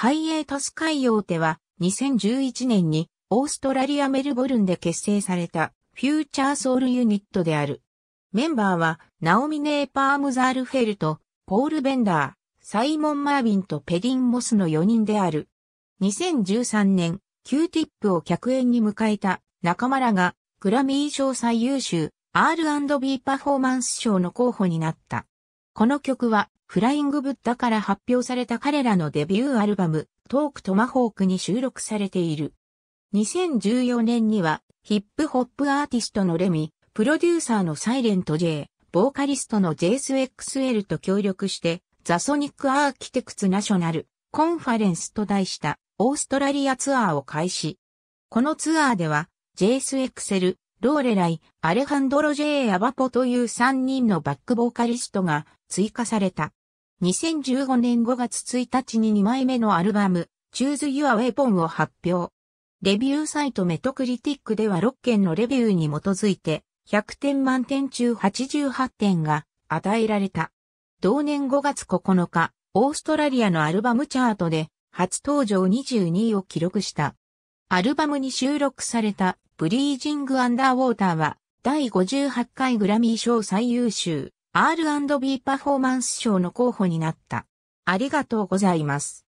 ハイエータス海洋手は2011年にオーストラリアメルボルンで結成されたフューチャーソウルユニットである。メンバーはナオミネー・パームザールフェルト、ポール・ベンダー、サイモン・マービンとペディン・モスの4人である。2013年、キューティップを客演に迎えた仲間らがグラミー賞最優秀 R&B パフォーマンス賞の候補になった。この曲はフライングブッダから発表された彼らのデビューアルバム、トークトマホークに収録されている。2014年には、ヒップホップアーティストのレミ、プロデューサーのサイレント J、ボーカリストの JSXL と協力して、ザソニックアーキテクツナショナル、コンファレンスと題したオーストラリアツアーを開始。このツアーでは、JSXL、ローレライ、アレハンドロ・ジェイ・アバポという3人のバックボーカリストが追加された。2015年5月1日に2枚目のアルバム、Choose Your Weapon を発表。レビューサイトメトクリティックでは6件のレビューに基づいて、100点満点中88点が与えられた。同年5月9日、オーストラリアのアルバムチャートで初登場22位を記録した。アルバムに収録されたブリージング・アンダーウォーターは第58回グラミー賞最優秀 R&B パフォーマンス賞の候補になった。ありがとうございます。